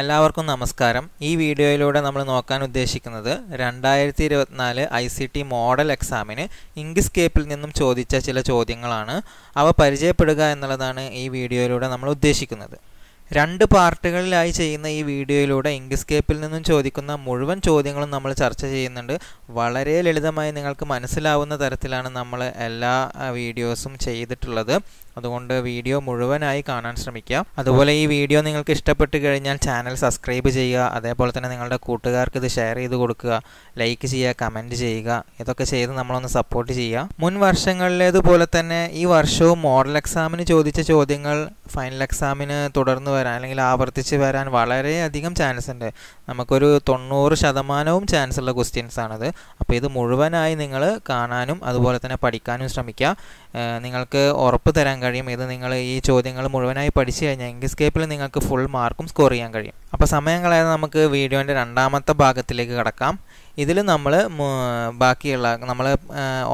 എല്ലാവർക്കും നമസ്കാരം ഈ വീഡിയോയിലൂടെ നമ്മൾ നോക്കാൻ ഉദ്ദേശിക്കുന്നത് രണ്ടായിരത്തി ഇരുപത്തിനാല് ഐ സി ടി മോഡൽ എക്സാമിന് ഇംഗ്സ്കേപ്പിൽ നിന്നും ചോദിച്ച ചില ചോദ്യങ്ങളാണ് അവ പരിചയപ്പെടുക എന്നുള്ളതാണ് ഈ വീഡിയോയിലൂടെ നമ്മൾ ഉദ്ദേശിക്കുന്നത് രണ്ട് പാർട്ടുകളിലായി ചെയ്യുന്ന ഈ വീഡിയോയിലൂടെ ഇംഗ്സ്കേപ്പിൽ നിന്നും ചോദിക്കുന്ന മുഴുവൻ ചോദ്യങ്ങളും നമ്മൾ ചർച്ച ചെയ്യുന്നുണ്ട് വളരെ ലളിതമായി നിങ്ങൾക്ക് മനസ്സിലാവുന്ന തരത്തിലാണ് നമ്മൾ എല്ലാ വീഡിയോസും ചെയ്തിട്ടുള്ളത് അതുകൊണ്ട് വീഡിയോ മുഴുവനായി കാണാൻ ശ്രമിക്കുക അതുപോലെ ഈ വീഡിയോ നിങ്ങൾക്ക് ഇഷ്ടപ്പെട്ട് കഴിഞ്ഞാൽ ചാനൽ സബ്സ്ക്രൈബ് ചെയ്യുക അതേപോലെ തന്നെ നിങ്ങളുടെ കൂട്ടുകാർക്ക് ഇത് ഷെയർ ചെയ്ത് കൊടുക്കുക ലൈക്ക് ചെയ്യുക കമൻറ്റ് ചെയ്യുക ഇതൊക്കെ ചെയ്ത് നമ്മളൊന്ന് സപ്പോർട്ട് ചെയ്യുക മുൻ വർഷങ്ങളിലേതുപോലെ തന്നെ ഈ വർഷവും മോഡൽ എക്സാമിന് ചോദിച്ച ചോദ്യങ്ങൾ ഫൈനൽ എക്സാമിന് തുടർന്ന് വരാൻ അല്ലെങ്കിൽ ആവർത്തിച്ച് വരാൻ വളരെയധികം ചാൻസ് ഉണ്ട് നമുക്കൊരു തൊണ്ണൂറ് ശതമാനവും ചാൻസ് ഉള്ള ക്വസ്റ്റ്യൻസ് ആണത് അപ്പോൾ ഇത് മുഴുവനായി നിങ്ങൾ കാണാനും അതുപോലെ തന്നെ പഠിക്കാനും ശ്രമിക്കുക നിങ്ങൾക്ക് ഉറപ്പ് തരാൻ കഴിയും ഇത് നിങ്ങൾ ഈ ചോദ്യങ്ങൾ മുഴുവനായി പഠിച്ചു കഴിഞ്ഞാൽ എങ്കിസ്കേപ്പിൽ നിങ്ങൾക്ക് ഫുൾ മാർക്കും സ്കോർ ചെയ്യാൻ കഴിയും അപ്പോൾ സമയം കളയാതെ നമുക്ക് വീഡിയോൻ്റെ രണ്ടാമത്തെ ഭാഗത്തിലേക്ക് കടക്കാം ഇതിൽ നമ്മൾ ബാക്കിയുള്ള നമ്മൾ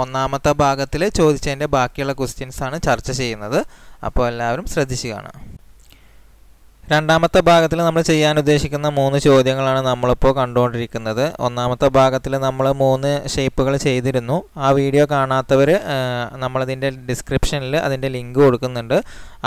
ഒന്നാമത്തെ ഭാഗത്തിൽ ചോദിച്ചതിൻ്റെ ബാക്കിയുള്ള ക്വസ്റ്റ്യൻസാണ് ചർച്ച ചെയ്യുന്നത് അപ്പോൾ എല്ലാവരും ശ്രദ്ധിച്ചു കാണുക രണ്ടാമത്തെ ഭാഗത്തിൽ നമ്മൾ ചെയ്യാൻ ഉദ്ദേശിക്കുന്ന മൂന്ന് ചോദ്യങ്ങളാണ് നമ്മളിപ്പോൾ കണ്ടുകൊണ്ടിരിക്കുന്നത് ഒന്നാമത്തെ ഭാഗത്തിൽ നമ്മൾ മൂന്ന് ഷേപ്പുകൾ ചെയ്തിരുന്നു ആ വീഡിയോ കാണാത്തവർ നമ്മളതിൻ്റെ ഡിസ്ക്രിപ്ഷനിൽ അതിൻ്റെ ലിങ്ക് കൊടുക്കുന്നുണ്ട്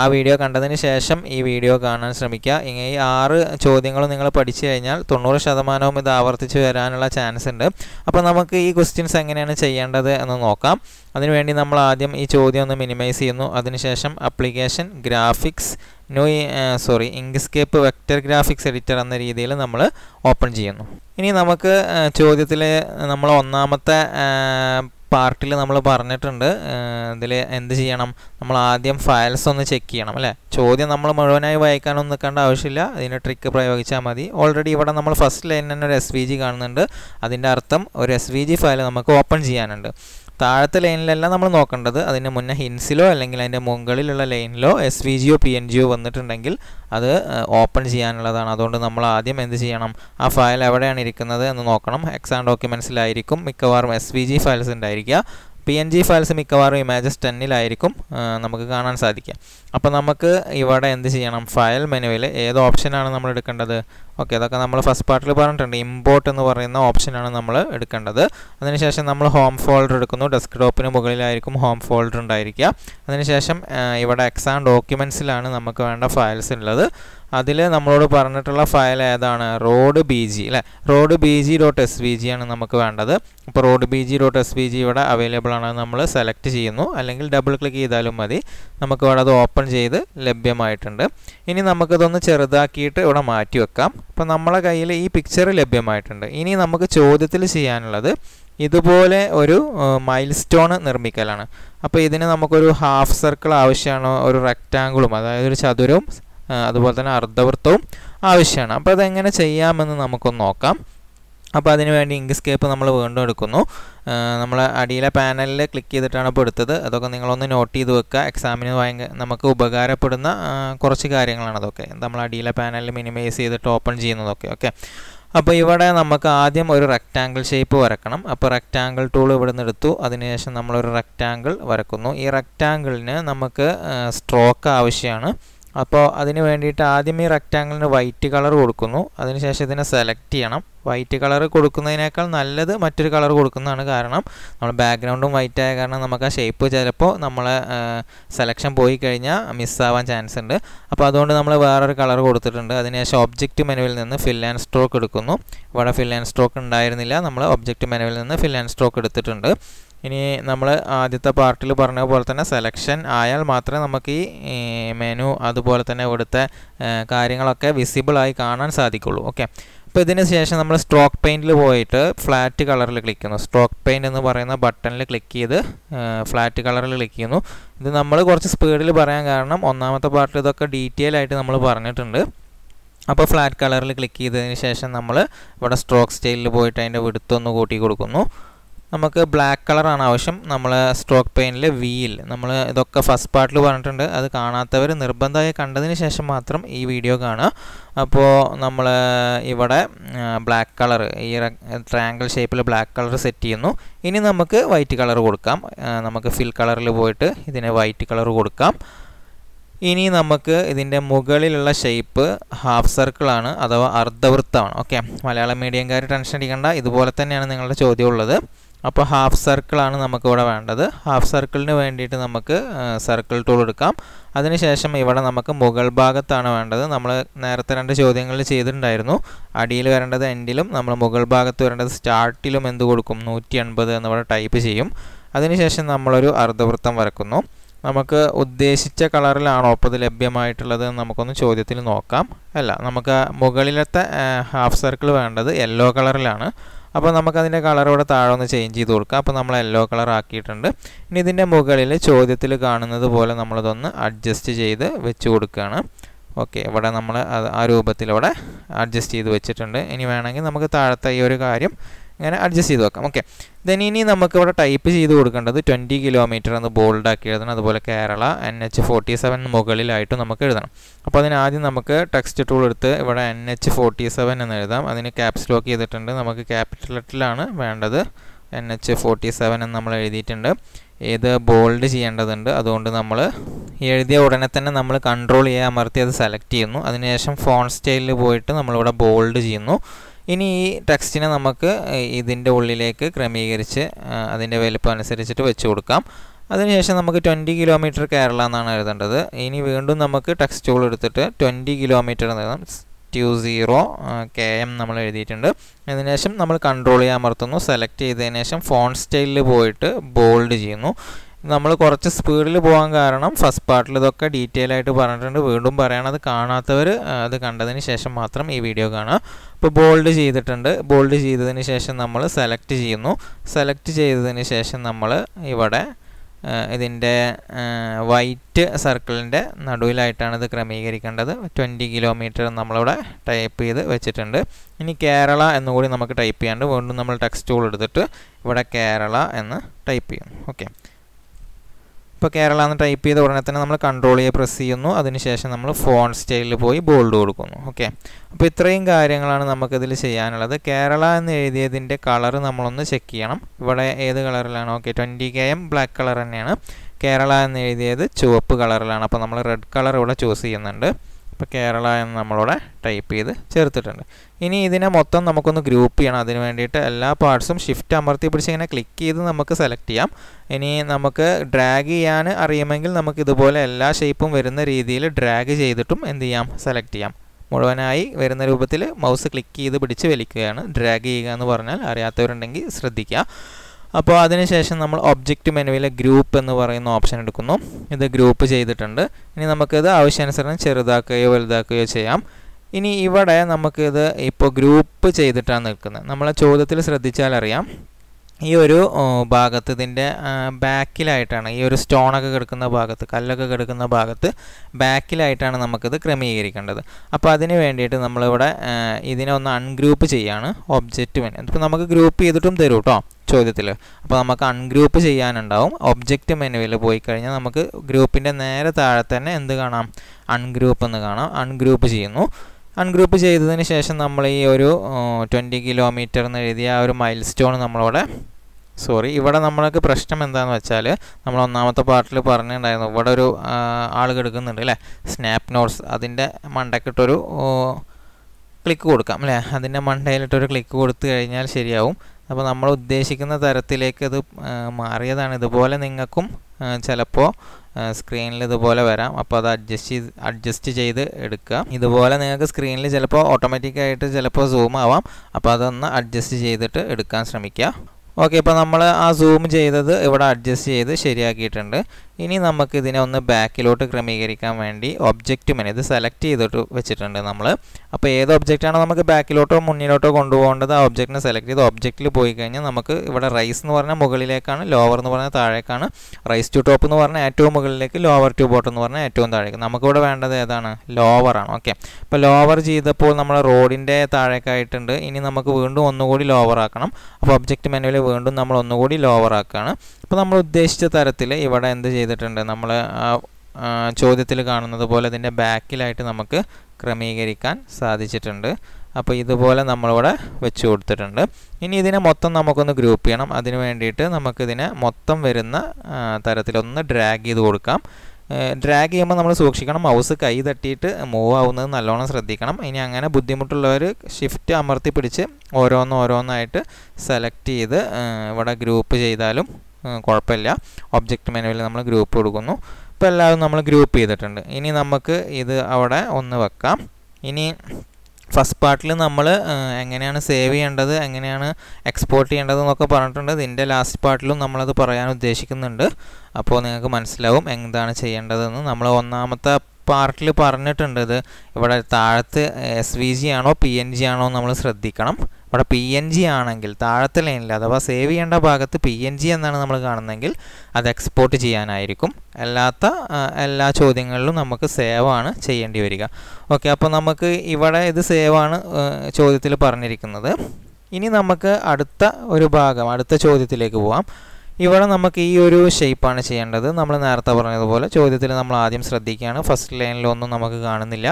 ആ വീഡിയോ കണ്ടതിന് ശേഷം ഈ വീഡിയോ കാണാൻ ശ്രമിക്കുക ഇങ്ങനെ ഈ ആറ് ചോദ്യങ്ങൾ നിങ്ങൾ പഠിച്ചു കഴിഞ്ഞാൽ തൊണ്ണൂറ് ശതമാനവും ഇത് ആവർത്തിച്ച് വരാനുള്ള ചാൻസ് ഉണ്ട് അപ്പോൾ നമുക്ക് ഈ ക്വസ്റ്റ്യൻസ് എങ്ങനെയാണ് ചെയ്യേണ്ടത് എന്ന് നോക്കാം അതിനുവേണ്ടി നമ്മൾ ആദ്യം ഈ ചോദ്യം ഒന്ന് മിനിമൈസ് ചെയ്യുന്നു അതിനുശേഷം application graphics new sorry Inkscape vector graphics editor എന്ന രീതിയിൽ നമ്മൾ ഓപ്പൺ ചെയ്യുന്നു ഇനി നമുക്ക് ചോദ്യത്തിൽ നമ്മൾ ഒന്നാമത്തെ പാർട്ടിൽ നമ്മൾ പറഞ്ഞിട്ടുണ്ട് ഇതിൽ എന്ത് ചെയ്യണം നമ്മൾ ആദ്യം ഫയൽസ് ഒന്ന് ചെക്ക് ചെയ്യണം അല്ലേ ചോദ്യം നമ്മൾ മുഴുവനായി വായിക്കാനൊന്നും നിൽക്കേണ്ട ആവശ്യമില്ല അതിൻ്റെ ട്രിക്ക് പ്രയോഗിച്ചാൽ മതി ഓൾറെഡി ഇവിടെ നമ്മൾ ഫസ്റ്റ് ലൈനിൽ തന്നെ ഒരു എസ് കാണുന്നുണ്ട് അതിൻ്റെ അർത്ഥം ഒരു എസ് ഫയൽ നമുക്ക് ഓപ്പൺ ചെയ്യാനുണ്ട് താഴത്തെ ലൈനിലല്ല നമ്മൾ നോക്കേണ്ടത് അതിന് മുന്നേ ഹിൻസിലോ അല്ലെങ്കിൽ അതിൻ്റെ മുകളിലുള്ള ലൈനിലോ എസ് വി ജിയോ പി എൻ ജിയോ വന്നിട്ടുണ്ടെങ്കിൽ അത് ഓപ്പൺ ചെയ്യാനുള്ളതാണ് അതുകൊണ്ട് നമ്മൾ ആദ്യം എന്ത് ചെയ്യണം ആ ഫയൽ എവിടെയാണ് ഇരിക്കുന്നത് എന്ന് നോക്കണം എക്സാം ഡോക്യുമെൻസിലായിരിക്കും മിക്കവാറും എസ് വി ജി ഫയൽസ് ഉണ്ടായിരിക്കുക പി എൻ ജി ഫയൽസ് മിക്കവാറും ഇമേജസ് ടെന്നിലായിരിക്കും നമുക്ക് കാണാൻ സാധിക്കുക അപ്പോൾ നമുക്ക് ഇവിടെ എന്ത് ചെയ്യണം ഫയൽ മെനുവിൽ ഏത് ഓപ്ഷനാണ് നമ്മൾ എടുക്കേണ്ടത് ഓക്കെ അതൊക്കെ നമ്മൾ ഫസ്റ്റ് പാർട്ടിൽ പറഞ്ഞിട്ടുണ്ട് ഇമ്പോർട്ട് എന്ന് പറയുന്ന ഓപ്ഷനാണ് നമ്മൾ എടുക്കേണ്ടത് അതിനുശേഷം നമ്മൾ ഹോം ഫോൾഡർ എടുക്കുന്നു ഡെസ്ക്ടോപ്പിന് മുകളിലായിരിക്കും ഹോം ഫോൾഡർ ഉണ്ടായിരിക്കുക അതിനുശേഷം ഇവിടെ എക്സാം ഡോക്യുമെൻസിലാണ് നമുക്ക് വേണ്ട ഫയൽസ് ഉള്ളത് അതിൽ നമ്മളോട് പറഞ്ഞിട്ടുള്ള ഫയൽ ഏതാണ് റോഡ് ബി ജി അല്ലേ road B G dot S V G ആണ് നമുക്ക് വേണ്ടത് അപ്പോൾ road B G dot S V G ഇവിടെ അവൈലബിൾ ആണ് നമ്മൾ സെലക്ട് ചെയ്യുന്നു അല്ലെങ്കിൽ ഡബിൾ ക്ലിക്ക് ചെയ്താലും മതി നമുക്ക് ഇവിടെ അത് ഓപ്പൺ ചെയ്ത് ലഭ്യമായിട്ടുണ്ട് ഇനി നമുക്കിതൊന്ന് ചെറുതാക്കിയിട്ട് ഇവിടെ മാറ്റി വെക്കാം അപ്പോൾ നമ്മളെ കയ്യിൽ ഈ പിക്ചർ ലഭ്യമായിട്ടുണ്ട് ഇനി നമുക്ക് ചോദ്യത്തിൽ ചെയ്യാനുള്ളത് ഇതുപോലെ ഒരു മൈൽ സ്റ്റോൺ നിർമ്മിക്കലാണ് അപ്പോൾ ഇതിന് നമുക്കൊരു ഹാഫ് സർക്കിൾ ആവശ്യമാണ് ഒരു റെക്റ്റാങ്കിളും അതായത് ഒരു ചതുരവും അതുപോലെ തന്നെ അർദ്ധവൃത്തവും ആവശ്യമാണ് അപ്പോൾ അതെങ്ങനെ ചെയ്യാമെന്ന് നമുക്കൊന്ന് നോക്കാം അപ്പോൾ അതിനുവേണ്ടി ഇങ്ക്സ്കേപ്പ് നമ്മൾ വീണ്ടും എടുക്കുന്നു നമ്മൾ അടിയിലെ പാനലിൽ ക്ലിക്ക് ചെയ്തിട്ടാണ് ഇപ്പോൾ എടുത്തത് അതൊക്കെ നിങ്ങളൊന്ന് നോട്ട് ചെയ്ത് വെക്കുക എക്സാമിന് ഭയങ്കര നമുക്ക് ഉപകാരപ്പെടുന്ന കുറച്ച് കാര്യങ്ങളാണ് അതൊക്കെ നമ്മൾ അടിയിലെ പാനലിൽ മിനിമൈസ് ചെയ്തിട്ട് ഓപ്പൺ ചെയ്യുന്നതൊക്കെ ഓക്കെ അപ്പോൾ ഇവിടെ നമുക്ക് ആദ്യം ഒരു റെക്റ്റാങ്കിൾ ഷേപ്പ് വരക്കണം അപ്പോൾ റെക്റ്റാങ്കിൾ ടൂൾ ഇവിടെ നിന്ന് എടുത്തു അതിനുശേഷം നമ്മളൊരു റെക്റ്റാങ്കിൾ വരക്കുന്നു ഈ റെക്റ്റാങ്കിളിന് നമുക്ക് സ്ട്രോക്ക് ആവശ്യമാണ് അപ്പോൾ അതിന് വേണ്ടിയിട്ട് ആദ്യം ഈ റെക്റ്റാങ്കിളിന് വൈറ്റ് കളർ കൊടുക്കുന്നു അതിനുശേഷം ഇതിനെ സെലക്ട് ചെയ്യണം വൈറ്റ് കളർ കൊടുക്കുന്നതിനേക്കാൾ നല്ലത് മറ്റൊരു കളർ കൊടുക്കുന്നതാണ് കാരണം നമ്മൾ ബാക്ക്ഗ്രൗണ്ടും വൈറ്റ് ആയ കാരണം നമുക്ക് ആ ഷേപ്പ് ചിലപ്പോൾ നമ്മളെ സെലക്ഷൻ പോയി കഴിഞ്ഞാൽ മിസ്സാവാൻ ചാൻസ് ഉണ്ട് അപ്പോൾ അതുകൊണ്ട് നമ്മൾ വേറൊരു കളർ കൊടുത്തിട്ടുണ്ട് അതിനുശേഷം ഒബ്ജക്റ്റ് മെനുവിൽ നിന്ന് ഫിൽ ആൻഡ് സ്ട്രോക്ക് എടുക്കുന്നു ഇവിടെ ഫിൽ ആൻഡ് സ്ട്രോക്ക് ഉണ്ടായിരുന്നില്ല നമ്മൾ ഒബ്ജക്റ്റ് മെനുവിൽ നിന്ന് ഫിൽ ആൻഡ് സ്ട്രോക്ക് എടുത്തിട്ടുണ്ട് ഇനി നമ്മൾ ആദ്യത്തെ പാർട്ടിൽ പറഞ്ഞ പോലെ തന്നെ സെലക്ഷൻ ആയാൽ മാത്രമേ നമുക്ക് ഈ മെനു അതുപോലെ തന്നെ ഇവിടുത്തെ കാര്യങ്ങളൊക്കെ വിസിബിളായി കാണാൻ സാധിക്കുള്ളൂ ഓക്കെ അപ്പോൾ ഇതിന് ശേഷം നമ്മൾ സ്ട്രോക്ക് പെയിൻറ്റിൽ പോയിട്ട് ഫ്ലാറ്റ് കളറിൽ ക്ലിക്ക് ചെയ്യുന്നു സ്ട്രോക്ക് പെയിൻറ്റ് എന്ന് പറയുന്ന ബട്ടണിൽ ക്ലിക്ക് ചെയ്ത് ഫ്ലാറ്റ് കളറിൽ ക്ലിക്ക് ചെയ്യുന്നു ഇത് നമ്മൾ കുറച്ച് സ്പീഡിൽ പറയാൻ കാരണം ഒന്നാമത്തെ പാർട്ടിൽ ഇതൊക്കെ ഡീറ്റെയിൽ ആയിട്ട് നമ്മൾ പറഞ്ഞിട്ടുണ്ട് അപ്പോൾ ഫ്ലാറ്റ് കളറിൽ ക്ലിക്ക് ചെയ്തതിന് ശേഷം നമ്മൾ ഇവിടെ സ്ട്രോക്ക് സ്റ്റൈലിൽ പോയിട്ട് അതിൻ്റെ വിടുത്തൊന്ന് കൂട്ടി കൊടുക്കുന്നു നമുക്ക് ബ്ലാക്ക് കളറാണ് ആവശ്യം നമ്മൾ സ്ട്രോക്ക് പെയിനിൽ വീൽ നമ്മൾ ഇതൊക്കെ ഫസ്റ്റ് പാർട്ടിൽ പറഞ്ഞിട്ടുണ്ട് അത് കാണാത്തവർ നിർബന്ധമായി കണ്ടതിന് ശേഷം മാത്രം ഈ വീഡിയോ കാണുക അപ്പോൾ നമ്മൾ ഇവിടെ ബ്ലാക്ക് കളർ ഈ ട്രാങ്കിൾ ഷേപ്പിൽ ബ്ലാക്ക് കളർ സെറ്റ് ചെയ്യുന്നു ഇനി നമുക്ക് വൈറ്റ് കളർ കൊടുക്കാം നമുക്ക് ഫിൽ കളറിൽ പോയിട്ട് ഇതിന് വൈറ്റ് കളർ കൊടുക്കാം ഇനി നമുക്ക് ഇതിൻ്റെ മുകളിലുള്ള ഷേപ്പ് ഹാഫ് സർക്കിളാണ് അഥവാ അർദ്ധവൃത്തമാണ് ഓക്കെ മലയാളം മീഡിയംകാർ ടെൻഷൻ അടിക്കേണ്ട ഇതുപോലെ തന്നെയാണ് നിങ്ങളുടെ ചോദ്യം ഉള്ളത് അപ്പോൾ ഹാഫ് സർക്കിളാണ് നമുക്കിവിടെ വേണ്ടത് ഹാഫ് സർക്കിളിന് വേണ്ടിയിട്ട് നമുക്ക് സർക്കിൾ ടൂൾ എടുക്കാം അതിനുശേഷം ഇവിടെ നമുക്ക് മുകൾ ഭാഗത്താണ് വേണ്ടത് നമ്മൾ നേരത്തെ രണ്ട് ചോദ്യങ്ങളിൽ ചെയ്തിട്ടുണ്ടായിരുന്നു അടിയിൽ വരേണ്ടത് എൻഡിലും നമ്മൾ മുകൾ ഭാഗത്ത് വരേണ്ടത് സ്റ്റാർട്ടിലും എന്ത് കൊടുക്കും നൂറ്റി എൺപത് എന്നിവിടെ ടൈപ്പ് ചെയ്യും അതിനുശേഷം നമ്മളൊരു അർദ്ധവൃത്തം വരക്കുന്നു നമുക്ക് ഉദ്ദേശിച്ച കളറിലാണോ അപ്പോൾ ഇത് ലഭ്യമായിട്ടുള്ളത് നമുക്കൊന്ന് ചോദ്യത്തിൽ നോക്കാം അല്ല നമുക്ക് മുകളിലത്തെ ഹാഫ് സർക്കിൾ വേണ്ടത് യെല്ലോ കളറിലാണ് അപ്പോൾ നമുക്കതിൻ്റെ കളർ ഇവിടെ താഴെ ഒന്ന് ചേഞ്ച് ചെയ്ത് കൊടുക്കുക അപ്പോൾ നമ്മൾ യെല്ലോ കളർ ആക്കിയിട്ടുണ്ട് ഇനി ഇതിൻ്റെ മുകളിൽ ചോദ്യത്തിൽ കാണുന്നത് പോലെ നമ്മളതൊന്ന് അഡ്ജസ്റ്റ് ചെയ്ത് വെച്ച് കൊടുക്കുകയാണ് ഓക്കെ ഇവിടെ നമ്മൾ ആ രൂപത്തിൽ ഇവിടെ അഡ്ജസ്റ്റ് ചെയ്ത് വെച്ചിട്ടുണ്ട് ഇനി വേണമെങ്കിൽ നമുക്ക് താഴത്തെ ഈ ഒരു കാര്യം അങ്ങനെ അഡ്ജസ്റ്റ് ചെയ്ത് വെക്കാം ഓക്കെ ദെൻ ഇനി നമുക്ക് ഇവിടെ ടൈപ്പ് ചെയ്ത് കൊടുക്കേണ്ടത് ട്വൻറ്റി കിലോമീറ്റർ എന്ന് ബോൾഡാക്കി എഴുതണം അതുപോലെ Kerala N H forty seven മുകളിലായിട്ട് നമുക്ക് എഴുതണം അപ്പോൾ അതിന് ആദ്യം നമുക്ക് ടെക്സ്റ്റ് ടൂൾ എടുത്ത് ഇവിടെ എൻ എച്ച് ഫോർട്ടി സെവൻ എന്ന് എഴുതാം അതിന് ക്യാപ്സ് ലോക്ക് ചെയ്തിട്ടുണ്ട് നമുക്ക് ക്യാപിറ്റൽ ലെറ്ററിലാണ് വേണ്ടത് എൻ എച്ച് ഫോർട്ടി സെവൻ എന്ന് നമ്മൾ എഴുതിയിട്ടുണ്ട് ഏത് ബോൾഡ് ചെയ്യേണ്ടതുണ്ട് അതുകൊണ്ട് നമ്മൾ എഴുതിയ ഉടനെ തന്നെ നമ്മൾ കൺട്രോൾ ചെയ്യാൻ അമർത്തി അത് സെലക്ട് ചെയ്യുന്നു അതിനുശേഷം ഫോൺ സ്റ്റൈലിൽ പോയിട്ട് നമ്മളിവിടെ ബോൾഡ് ചെയ്യുന്നു ഇനി ഈ ടെക്സ്റ്റിനെ നമുക്ക് ഇതിൻ്റെ ഉള്ളിലേക്ക് ക്രമീകരിച്ച് അതിൻ്റെ വലിപ്പം അനുസരിച്ചിട്ട് വെച്ച് കൊടുക്കാം അതിനുശേഷം നമുക്ക് ട്വൻറ്റി കിലോമീറ്റർ കേരള എന്നാണ് എഴുതേണ്ടത് ഇനി വീണ്ടും നമുക്ക് ടെക്സ്റ്റ് ടൂൾ എടുത്തിട്ട് ട്വൻറ്റി കിലോമീറ്റർ എന്ന് എഴുതാം ടു സീറോ കെ എം നമ്മൾ എഴുതിയിട്ടുണ്ട് അതിനുശേഷം നമ്മൾ കൺട്രോൾ ചെയ്യാൻ മറത്തുന്നു സെലക്ട് ചെയ്തതിനു ശേഷം ഫോൺ സ്റ്റൈലിൽ പോയിട്ട് ബോൾഡ് ചെയ്യുന്നു നമ്മൾ കുറച്ച് സ്പീഡിൽ പോകാൻ കാരണം ഫസ്റ്റ് പാർട്ടിൽ ഇതൊക്കെ ഡീറ്റെയിൽ ആയിട്ട് പറഞ്ഞിട്ടുണ്ട് വീണ്ടും പറയണത് കാണാത്തവർ അത് കണ്ടതിന് ശേഷം മാത്രം ഈ വീഡിയോ കാണുക ഇപ്പോൾ ബോൾഡ് ചെയ്തിട്ടുണ്ട് ബോൾഡ് ചെയ്തതിന് ശേഷം നമ്മൾ സെലക്ട് ചെയ്യുന്നു സെലക്ട് ചെയ്തതിന് ശേഷം നമ്മൾ ഇവിടെ ഇതിൻ്റെ വൈറ്റ് സർക്കിളിൻ്റെ നടുവിലായിട്ടാണ് ഇത് ക്രമീകരിക്കേണ്ടത് ട്വൻറ്റി കിലോമീറ്റർ നമ്മളിവിടെ ടൈപ്പ് ചെയ്ത് വെച്ചിട്ടുണ്ട് ഇനി കേരള എന്നുകൂടി നമുക്ക് ടൈപ്പ് ചെയ്യാണ്ട് വീണ്ടും നമ്മൾ ടെക്സ്റ്റ് ടൂൾ എടുത്തിട്ട് ഇവിടെ കേരള എന്ന് ടൈപ്പ് ചെയ്യും ഓക്കെ ഇപ്പോൾ കേരള എന്ന് ടൈപ്പ് ചെയ്ത ഉടനെ തന്നെ നമ്മൾ കൺട്രോൾ ചെയ്ത് പ്രസ് ചെയ്യുന്നു അതിനുശേഷം നമ്മൾ ഫോൺ സ്റ്റൈലിൽ പോയി ബോൾഡ് കൊടുക്കുന്നു ഓക്കെ അപ്പോൾ ഇത്രയും കാര്യങ്ങളാണ് നമുക്കിതിൽ ചെയ്യാനുള്ളത് കേരള എന്ന് എഴുതിയതിൻ്റെ കളർ നമ്മളൊന്ന് ചെക്ക് ചെയ്യണം ഇവിടെ ഏത് കളറിലാണ് okay twenty K M black colour തന്നെയാണ് കേരള എന്ന് എഴുതിയത് ചുവപ്പ് കളറിലാണ് അപ്പോൾ നമ്മൾ റെഡ് കളർ ഇവിടെ ചൂസ് ചെയ്യുന്നുണ്ട് ഇപ്പോൾ കേരള എന്ന് നമ്മളിവിടെ ടൈപ്പ് ചെയ്ത് ചേർത്തിട്ടുണ്ട് ഇനി ഇതിനെ മൊത്തം നമുക്കൊന്ന് ഗ്രൂപ്പ് ചെയ്യണം അതിന് വേണ്ടിയിട്ട് എല്ലാ പാർട്സും ഷിഫ്റ്റ് അമർത്തി പിടിച്ച് ഇങ്ങനെ ക്ലിക്ക് ചെയ്ത് നമുക്ക് സെലക്ട് ചെയ്യാം ഇനി നമുക്ക് ഡ്രാഗ് ചെയ്യാൻ അറിയുമെങ്കിൽ നമുക്ക് ഇതുപോലെ എല്ലാ ഷേപ്പും വരുന്ന രീതിയിൽ ഡ്രാഗ് ചെയ്തിട്ടും എന്ത് ചെയ്യാം സെലക്ട് ചെയ്യാം മുഴുവനായി വരുന്ന രൂപത്തിൽ മൗസ് ക്ലിക്ക് ചെയ്ത് പിടിച്ച് വലിക്കുകയാണ് ഡ്രാഗ് ചെയ്യുക എന്ന് പറഞ്ഞാൽ അറിയാത്തവരുണ്ടെങ്കിൽ ശ്രദ്ധിക്കുക അപ്പോൾ അതിനുശേഷം നമ്മൾ ഒബ്ജക്റ്റ് മെനുവിലെ ഗ്രൂപ്പ് എന്ന് പറയുന്ന ഓപ്ഷൻ എടുക്കുന്നു ഇത് ഗ്രൂപ്പ് ചെയ്തിട്ടുണ്ട് ഇനി നമുക്കിത് ആവശ്യാനുസരണം ചെറുതാക്കുകയോ വലുതാക്കുകയോ ചെയ്യാം ഇനി ഇവിടെ നമുക്കിത് ഇപ്പോൾ ഗ്രൂപ്പ് ചെയ്തിട്ടാണ് നിൽക്കുന്നത് നമ്മളെ ചോദ്യത്തിൽ ശ്രദ്ധിച്ചാൽ അറിയാം ഈ ഒരു ഭാഗത്ത് ഇതിൻ്റെ ബാക്കിലായിട്ടാണ് ഈ ഒരു സ്റ്റോണൊക്കെ കിടക്കുന്ന ഭാഗത്ത് കല്ലൊക്കെ കിടക്കുന്ന ഭാഗത്ത് ബാക്കിലായിട്ടാണ് നമുക്കിത് ക്രമീകരിക്കേണ്ടത് അപ്പോൾ അതിന് വേണ്ടിയിട്ട് നമ്മളിവിടെ ഇതിനെ ഒന്ന് അൺഗ്രൂപ്പ് ചെയ്യുകയാണ് ഒബ്ജക്റ്റ് മെനു ഇപ്പോൾ നമുക്ക് ഗ്രൂപ്പ് ചെയ്തിട്ടും തരും കേട്ടോ ചോദ്യത്തിൽ അപ്പോൾ നമുക്ക് അൺഗ്രൂപ്പ് ചെയ്യാനുണ്ടാവും ഒബ്ജക്റ്റ് മെനുവിൽ പോയി കഴിഞ്ഞാൽ നമുക്ക് ഗ്രൂപ്പിൻ്റെ നേരെ താഴെ തന്നെ എന്ത് കാണാം അൺഗ്രൂപ്പ് എന്ന് കാണാം അൺഗ്രൂപ്പ് ചെയ്യുന്നു അൺഗ്രൂപ്പ് ചെയ്തതിന് ശേഷം നമ്മൾ ഈ ഒരു ട്വൻറ്റി കിലോമീറ്റർ എന്ന് എഴുതിയ ആ ഒരു മൈൽ സ്റ്റോൺ നമ്മളവിടെ സോറി ഇവിടെ നമ്മൾക്ക് പ്രശ്നം എന്താണെന്ന് വെച്ചാൽ നമ്മൾ ഒന്നാമത്തെ പാർട്ടിൽ പറഞ്ഞിട്ടുണ്ടായിരുന്നു ഇവിടെ ഒരു ആൾ എടുക്കുന്നുണ്ട് അല്ലേ സ്നാപ്പ് നോട്ട്സ് അതിൻ്റെ മണ്ടക്കിട്ടൊരു ക്ലിക്ക് കൊടുക്കാം അല്ലേ അതിൻ്റെ മണ്ടയിലിട്ടൊരു ക്ലിക്ക് കൊടുത്തു കഴിഞ്ഞാൽ ശരിയാവും അപ്പോൾ നമ്മൾ ഉദ്ദേശിക്കുന്ന തരത്തിലേക്ക് ഇത് മാറിയതാണ് ഇതുപോലെ നിങ്ങൾക്കും ചിലപ്പോൾ സ്ക്രീനിൽ ഇതുപോലെ വരാം അപ്പോൾ അത് അഡ്ജസ്റ്റ് ചെയ്ത് അഡ്ജസ്റ്റ് ചെയ്ത് എടുക്കുക ഇതുപോലെ നിങ്ങൾക്ക് സ്ക്രീനിൽ ചിലപ്പോൾ ഓട്ടോമാറ്റിക്കായിട്ട് ചിലപ്പോൾ സൂം ആവാം അപ്പോൾ അതൊന്ന് അഡ്ജസ്റ്റ് ചെയ്തിട്ട് എടുക്കാൻ ശ്രമിക്കുക ഓക്കെ ഇപ്പോൾ നമ്മൾ ആ സൂം ചെയ്തത് ഇവിടെ അഡ്ജസ്റ്റ് ചെയ്ത് ശരിയാക്കിയിട്ടുണ്ട് ഇനി നമുക്ക് ഇതിനെ ഒന്ന് ബാക്കിലോട്ട് ക്രമീകരിക്കാൻ വേണ്ടി ഒബ്ജക്റ്റ് മെനു ഇത് സെലക്ട് ചെയ്തിട്ട് വെച്ചിട്ടുണ്ട് നമ്മൾ അപ്പോൾ ഏത് ഒബ്ജക്റ്റാണോ നമുക്ക് ബാക്കിലോട്ടോ മുന്നിലോട്ടോ കൊണ്ടുപോകേണ്ടത് ആ ഒബ്ജക്റ്റിനെ സെലക്ട് ചെയ്ത് ഒബ്ജക്റ്റിൽ പോയി കഴിഞ്ഞാൽ നമുക്ക് ഇവിടെ റൈസ് എന്ന് പറഞ്ഞാൽ മുകളിലേക്കാണ് ലോവർ എന്ന് പറഞ്ഞാൽ താഴേക്കാണ് റൈസ് ടു ടോപ്പ് എന്ന് പറഞ്ഞാൽ ഏറ്റവും മുകളിലേക്ക് ലോവർ ടു ബോട്ടം എന്ന് പറഞ്ഞാൽ ഏറ്റവും താഴേക്ക് നമുക്കിവിടെ വേണ്ടത് ഏതാണ് ലോവറാണ് ഓക്കെ അപ്പോൾ ലോവർ ചെയ്തപ്പോൾ നമ്മൾ റോഡിൻ്റെ താഴേക്കായിട്ടുണ്ട് ഇനി നമുക്ക് വീണ്ടും ഒന്നുകൂടി ലോവർ ആക്കണം അപ്പോൾ ഒബ്ജക്റ്റ് മെനുവിൽ വീണ്ടും നമ്മൾ ഒന്നുകൂടി ലോവർ ആക്കുകയാണ് അപ്പോൾ നമ്മൾ ഉദ്ദേശിച്ച തരത്തിൽ ഇവിടെ എന്ത് ചെയ്തിട്ടുണ്ട് നമ്മൾ ചോദ്യത്തിൽ കാണുന്നത് പോലെ ഇതിൻ്റെ ബാക്കിലായിട്ട് നമുക്ക് ക്രമീകരിക്കാൻ സാധിച്ചിട്ടുണ്ട് അപ്പോൾ ഇതുപോലെ നമ്മളിവിടെ വെച്ച് കൊടുത്തിട്ടുണ്ട് ഇനി ഇതിനെ മൊത്തം നമുക്കൊന്ന് ഗ്രൂപ്പ് ചെയ്യണം അതിന് വേണ്ടിയിട്ട് നമുക്കിതിനെ മൊത്തം വരുന്ന തരത്തിലൊന്ന് ഡ്രാഗ് ചെയ്ത് കൊടുക്കാം ഡ്രാഗ് ചെയ്യുമ്പോൾ നമ്മൾ സൂക്ഷിക്കണം മൗസ് കൈ തട്ടിയിട്ട് മൂവ് ആവുന്നത് നല്ലോണം ശ്രദ്ധിക്കണം ഇനി അങ്ങനെ ബുദ്ധിമുട്ടുള്ളവർ ഷിഫ്റ്റ് അമർത്തി പിടിച്ച് ഓരോന്ന് ഓരോന്നായിട്ട് സെലക്ട് ചെയ്ത് ഇവിടെ ഗ്രൂപ്പ് ചെയ്താലും കുഴപ്പമില്ല ഒബ്ജക്റ്റ് മെനുവിൽ നമ്മൾ ഗ്രൂപ്പ് കൊടുക്കുന്നു ഇപ്പോൾ എല്ലാവരും നമ്മൾ ഗ്രൂപ്പ് ചെയ്തിട്ടുണ്ട് ഇനി നമുക്ക് ഇത് അവിടെ ഒന്ന് വെക്കാം ഇനി ഫസ്റ്റ് പാർട്ടിൽ നമ്മൾ എങ്ങനെയാണ് സേവ് ചെയ്യേണ്ടത് എങ്ങനെയാണ് എക്സ്പോർട്ട് ചെയ്യേണ്ടത് എന്നൊക്കെ പറഞ്ഞിട്ടുണ്ട് ഇതിൻ്റെ ലാസ്റ്റ് പാർട്ടിലും നമ്മളത് പറയാൻ ഉദ്ദേശിക്കുന്നുണ്ട് അപ്പോൾ നിങ്ങൾക്ക് മനസ്സിലാവും എന്താണ് ചെയ്യേണ്ടതെന്ന് നമ്മൾ ഒന്നാമത്തെ പാർട്ടിൽ പറഞ്ഞിട്ടുണ്ട് ഇത് ഇവിടെ താഴത്ത് എസ് വി ജി ആണോ പി എൻ ജി ആണോ നമ്മൾ ശ്രദ്ധിക്കണം ഇവിടെ പി എൻ ജി ആണെങ്കിൽ താഴത്തെ ലൈനിൽ അഥവാ സേവ് ചെയ്യേണ്ട ഭാഗത്ത് പി എൻ ജി എന്നാണ് നമ്മൾ കാണുന്നതെങ്കിൽ അത് എക്സ്പോർട്ട് ചെയ്യാനായിരിക്കും അല്ലാത്ത എല്ലാ ചോദ്യങ്ങളിലും നമുക്ക് സേവ് ആണ് ചെയ്യേണ്ടി വരിക ഓക്കെ അപ്പോൾ നമുക്ക് ഇവിടെ ഇത് സേവ് ആണ് ചോദ്യത്തിൽ പറഞ്ഞിരിക്കുന്നത് ഇനി നമുക്ക് അടുത്ത ഒരു ഭാഗം അടുത്ത ചോദ്യത്തിലേക്ക് പോവാം ഇവിടെ നമുക്ക് ഈ ഒരു ഷേപ്പാണ് ചെയ്യേണ്ടത് നമ്മൾ നേരത്തെ പറഞ്ഞതുപോലെ ചോദ്യത്തിൽ നമ്മൾ ആദ്യം ശ്രദ്ധിക്കുകയാണ് ഫസ്റ്റ് ലൈനിലൊന്നും നമുക്ക് കാണുന്നില്ല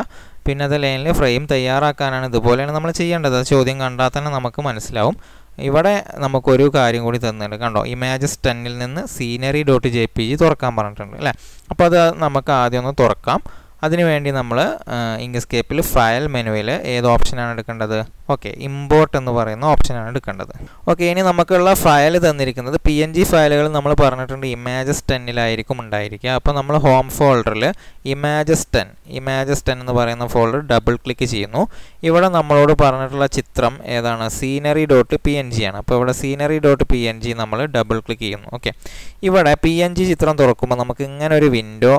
പിന്നെ അത് ലൈനിൽ ഫ്രെയിം തയ്യാറാക്കാനാണ് ഇതുപോലെയാണ് നമ്മൾ ചെയ്യേണ്ടത് ചോദ്യം കണ്ടാൽ തന്നെ നമുക്ക് മനസ്സിലാവും ഇവിടെ നമുക്കൊരു കാര്യം കൂടി തന്നിട്ടുണ്ട് കണ്ടോ ഇമേജസ് ടെന്നിൽ നിന്ന് scenery dot J P G തുറക്കാൻ പറഞ്ഞിട്ടുണ്ട് അല്ലേ അപ്പോൾ അത് നമുക്ക് ആദ്യം ഒന്ന് തുറക്കാം അതിനുവേണ്ടി നമ്മൾ ഇങ്ക്സ്കേപ്പിൽ ഫയൽ മെനുവിൽ ഏത് ഓപ്ഷനാണ് എടുക്കേണ്ടത് ഓക്കെ ഇമ്പോർട്ട് എന്ന് പറയുന്ന ഓപ്ഷനാണ് എടുക്കേണ്ടത് ഓക്കെ ഇനി നമുക്കുള്ള ഫയൽ തന്നിരിക്കുന്നത് പി എൻ ജി ഫയലുകൾ നമ്മൾ പറഞ്ഞിട്ടുണ്ട് ഇമാജസ് ടെന്നിലായിരിക്കും ഉണ്ടായിരിക്കുക അപ്പോൾ നമ്മൾ ഹോം ഫോൾഡറിൽ ഇമാജസ് ടെൻ ഇമാജസ് ടെൻ എന്ന് പറയുന്ന ഫോൾഡർ ഡബിൾ ക്ലിക്ക് ചെയ്യുന്നു ഇവിടെ നമ്മളോട് പറഞ്ഞിട്ടുള്ള ചിത്രം ഏതാണ് scenery dot P N G ആണ് അപ്പോൾ ഇവിടെ scenery dot P N G നമ്മൾ ഡബിൾ ക്ലിക്ക് ചെയ്യുന്നു ഓക്കെ ഇവിടെ പി എൻ ജി ചിത്രം തുറക്കുമ്പോൾ നമുക്ക് ഇങ്ങനെ ഒരു വിൻഡോ